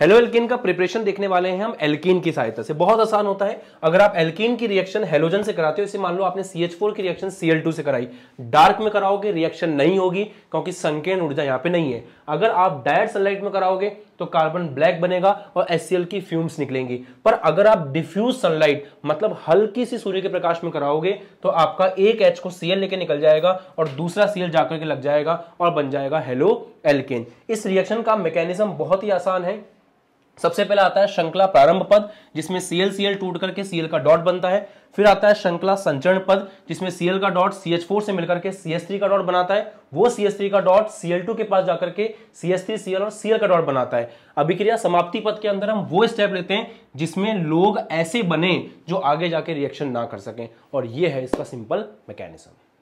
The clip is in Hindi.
हेलो एल्किन का प्रिपरेशन देखने वाले हैं हम एल्किन की सहायता से बहुत आसान होता है अगर आप एल्किन की रिएक्शन हेलोजन से कराते हो इसे मान लो आपने फोर की रिएक्शन टू से कराई डार्क में कराओगे रिएक्शन नहीं होगी क्योंकि संकीर्ण ऊर्जा यहाँ पे नहीं है अगर आप डायरेक्ट सनलाइट में कराओगे तो कार्बन ब्लैक बनेगा और एस की फ्यूम्स निकलेंगी पर अगर आप डिफ्यूज सनलाइट मतलब हल्की सी सूर्य के प्रकाश में कराओगे तो आपका एक एच को सीएल लेके निकल जाएगा और दूसरा सीएल जाकर के लग जाएगा और बन जाएगा हेलो एल्किन इस रिएक्शन का मैकेनिज्म बहुत ही आसान है सबसे पहले आता है श्रृंखला प्रारंभ पद जिसमें सीएल सीएल टूट करके सीएल का डॉट बनता है फिर आता है श्रृंखला संचरण पद जिसमें सीएल का डॉट सी फोर से मिलकर के सी का डॉट बनाता है वो सी थ्री का डॉट सी के पास जाकर के सी सीएल और सीएल का डॉट बनाता है अभिक्रिया समाप्ति पद के अंदर हम वो स्टेप लेते हैं जिसमें लोग ऐसे बने जो आगे जाके रिएक्शन ना कर सकें और ये है इसका सिंपल मैकेनिज्म